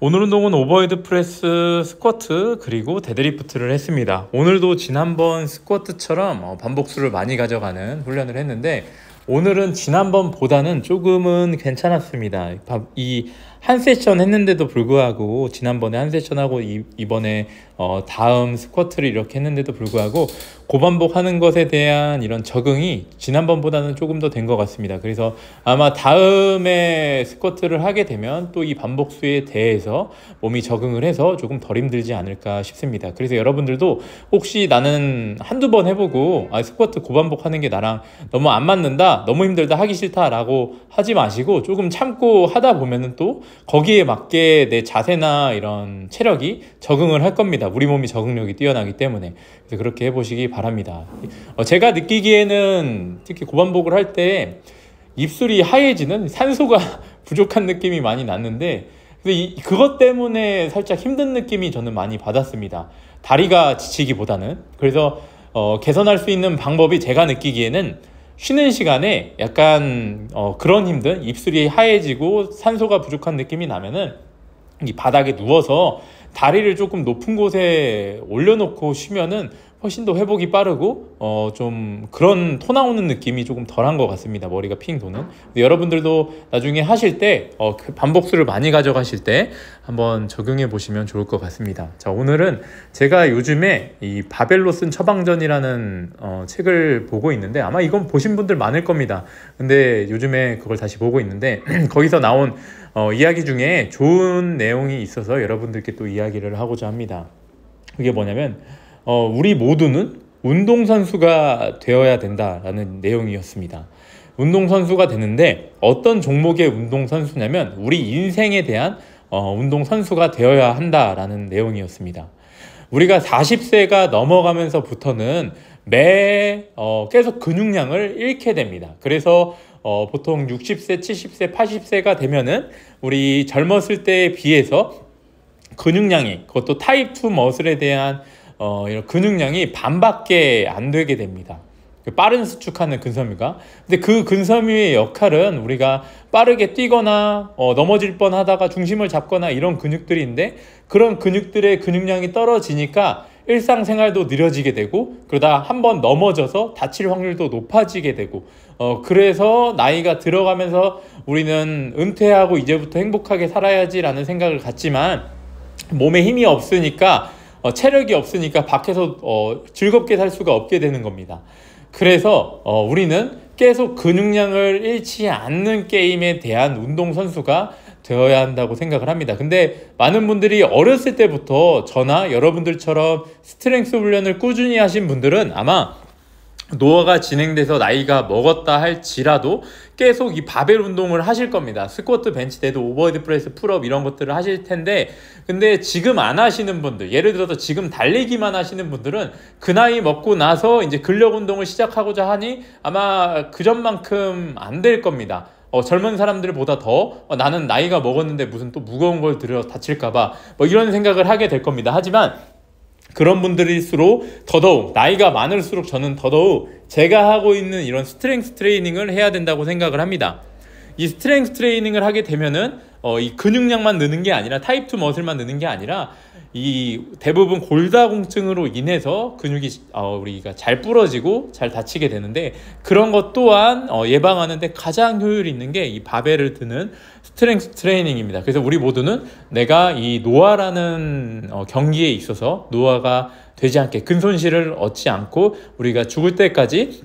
오늘 운동은 오버헤드 프레스, 스쿼트, 그리고 데드리프트를 했습니다. 오늘도 지난번 스쿼트처럼 어, 반복수를 많이 가져가는 훈련을 했는데 오늘은 지난번보다는 조금은 괜찮았습니다. 이 한 세션 했는데도 불구하고 지난번에 한 세션하고 이, 이번에 어, 다음 스쿼트를 이렇게 했는데도 불구하고 고반복 하는 것에 대한 이런 적응이 지난번보다는 조금 더 된 것 같습니다. 그래서 아마 다음에 스쿼트를 하게 되면 또 이 반복수에 대해서 몸이 적응을 해서 조금 덜 힘들지 않을까 싶습니다. 그래서 여러분들도 혹시 나는 한두 번 해보고 아, 스쿼트 고반복 하는 게 나랑 너무 안 맞는다, 너무 힘들다, 하기 싫다라고 하지 마시고 조금 참고 하다 보면은 또 거기에 맞게 내 자세나 이런 체력이 적응을 할 겁니다. 아, 우리 몸이 적응력이 뛰어나기 때문에 그렇게 해보시기 바랍니다. 어, 제가 느끼기에는 특히 고반복을 할 때 입술이 하얘지는 산소가 부족한 느낌이 많이 났는데 근데 이, 그것 때문에 살짝 힘든 느낌이 저는 많이 받았습니다. 다리가 지치기보다는 그래서 어, 개선할 수 있는 방법이 제가 느끼기에는 쉬는 시간에 약간 어, 그런 힘든 입술이 하얘지고 산소가 부족한 느낌이 나면은 이 바닥에 누워서 다리를 조금 높은 곳에 올려놓고 쉬면은 훨씬 더 회복이 빠르고 어 좀 그런 토 나오는 느낌이 조금 덜한 것 같습니다. 머리가 핑 도는. 여러분들도 나중에 하실 때어 그 반복수를 많이 가져가실 때 한번 적용해 보시면 좋을 것 같습니다. 자 오늘은 제가 요즘에 이 바벨로 쓴 처방전이라는 어 책을 보고 있는데 아마 이건 보신 분들 많을 겁니다. 근데 요즘에 그걸 다시 보고 있는데 거기서 나온 어 이야기 중에 좋은 내용이 있어서 여러분들께 또 이야기를 하고자 합니다. 그게 뭐냐면 어, 우리 모두는 운동선수가 되어야 된다라는 내용이었습니다. 운동선수가 되는데 어떤 종목의 운동선수냐면 우리 인생에 대한 어, 운동선수가 되어야 한다라는 내용이었습니다. 우리가 40세가 넘어가면서부터는 매 어, 계속 근육량을 잃게 됩니다. 그래서 어, 보통 60세, 70세, 80세가 되면은 우리 젊었을 때에 비해서 근육량이 그것도 타입 2 머슬에 대한 어, 이런 근육량이 반밖에 안 되게 됩니다. 그 빠른 수축하는 근섬유가. 근데 그 근섬유의 역할은 우리가 빠르게 뛰거나 어, 넘어질 뻔 하다가 중심을 잡거나 이런 근육들인데 그런 근육들의 근육량이 떨어지니까 일상생활도 느려지게 되고 그러다 한번 넘어져서 다칠 확률도 높아지게 되고 어, 그래서 나이가 들어가면서 우리는 은퇴하고 이제부터 행복하게 살아야지라는 생각을 갖지만 몸에 힘이 없으니까 어, 체력이 없으니까 밖에서 어, 즐겁게 살 수가 없게 되는 겁니다. 그래서 어, 우리는 계속 근육량을 잃지 않는 게임에 대한 운동선수가 되어야 한다고 생각을 합니다. 근데 많은 분들이 어렸을 때부터 저나 여러분들처럼 스트렝스 훈련을 꾸준히 하신 분들은 아마 노화가 진행돼서 나이가 먹었다 할지라도 계속 이 바벨 운동을 하실 겁니다. 스쿼트, 벤치 대도 오버헤드 프레스, 풀업 이런 것들을 하실 텐데 근데 지금 안 하시는 분들, 예를 들어서 지금 달리기만 하시는 분들은 그 나이 먹고 나서 이제 근력 운동을 시작하고자 하니 아마 그전만큼 안 될 겁니다. 어, 젊은 사람들보다 더 어, 나는 나이가 먹었는데 무슨 또 무거운 걸 들여 다칠까봐 뭐 이런 생각을 하게 될 겁니다. 하지만 그런 분들일수록 더더욱 나이가 많을수록 저는 더더욱 제가 하고 있는 이런 스트렝스 트레이닝을 해야 된다고 생각을 합니다. 이 스트렝스 트레이닝을 하게 되면은 어, 이 근육량만 느는 게 아니라 타입 2 머슬만 느는 게 아니라 이 대부분 골다공증으로 인해서 근육이 어, 우리가 잘 부러지고 잘 다치게 되는데 그런 것 또한 어, 예방하는데 가장 효율이 있는 게 이 바벨을 드는 스트렝스 트레이닝입니다. 그래서 우리 모두는 내가 이 노화라는 어, 경기에 있어서 노화가 되지 않게 근손실을 얻지 않고 우리가 죽을 때까지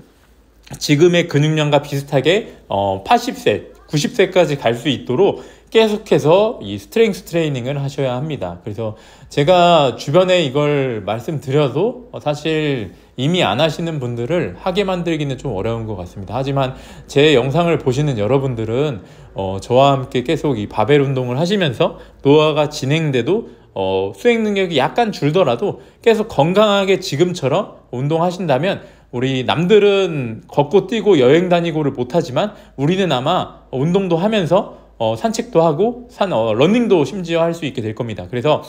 지금의 근육량과 비슷하게 어, 80세, 90세까지 갈 수 있도록 계속해서 이 스트렝스 트레이닝을 하셔야 합니다. 그래서 제가 주변에 이걸 말씀드려도 사실 이미 안 하시는 분들을 하게 만들기는 좀 어려운 것 같습니다. 하지만 제 영상을 보시는 여러분들은 어, 저와 함께 계속 이 바벨 운동을 하시면서 노화가 진행돼도 어, 수행 능력이 약간 줄더라도 계속 건강하게 지금처럼 운동하신다면 우리 남들은 걷고 뛰고 여행 다니고를 못하지만 우리는 아마 운동도 하면서 어, 산책도 하고 산 어, 러닝도 심지어 할 수 있게 될 겁니다. 그래서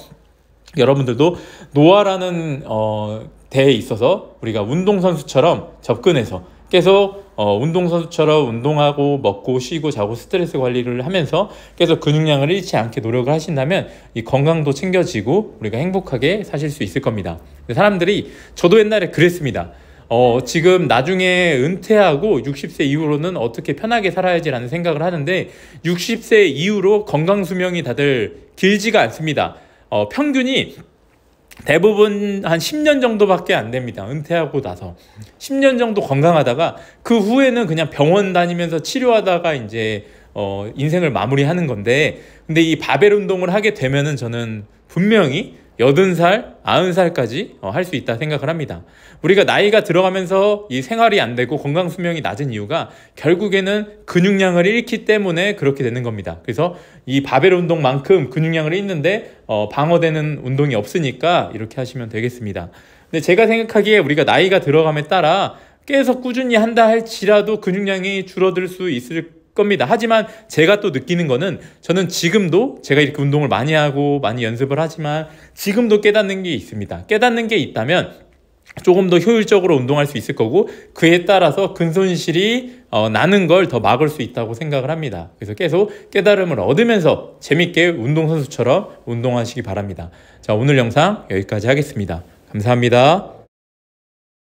여러분들도 노화라는 어, 대에 있어서 우리가 운동선수처럼 접근해서 계속 어, 운동선수처럼 운동하고 먹고 쉬고 자고 스트레스 관리를 하면서 계속 근육량을 잃지 않게 노력을 하신다면 이 건강도 챙겨지고 우리가 행복하게 사실 수 있을 겁니다. 사람들이 저도 옛날에 그랬습니다. 어, 지금 나중에 은퇴하고 60세 이후로는 어떻게 편하게 살아야지라는 생각을 하는데 60세 이후로 건강 수명이 다들 길지가 않습니다. 어, 평균이 대부분 한 10년 정도밖에 안 됩니다. 은퇴하고 나서 10년 정도 건강하다가 그 후에는 그냥 병원 다니면서 치료하다가 이제 어 인생을 마무리하는 건데 근데 이 바벨 운동을 하게 되면은 저는 분명히 여든 살, 아흔 살까지 어, 할수 있다 생각을 합니다. 우리가 나이가 들어가면서 이 생활이 안 되고 건강 수명이 낮은 이유가 결국에는 근육량을 잃기 때문에 그렇게 되는 겁니다. 그래서 이 바벨 운동만큼 근육량을 잃는데 어, 방어되는 운동이 없으니까 이렇게 하시면 되겠습니다. 근데 제가 생각하기에 우리가 나이가 들어감에 따라 계속 꾸준히 한다 할지라도 근육량이 줄어들 수 있을 겁니다. 하지만 제가 또 느끼는 거는 저는 지금도 제가 이렇게 운동을 많이 하고 많이 연습을 하지만 지금도 깨닫는 게 있습니다. 깨닫는 게 있다면 조금 더 효율적으로 운동할 수 있을 거고 그에 따라서 근손실이 어, 나는 걸 더 막을 수 있다고 생각을 합니다. 그래서 계속 깨달음을 얻으면서 재밌게 운동선수처럼 운동하시기 바랍니다. 자 오늘 영상 여기까지 하겠습니다. 감사합니다.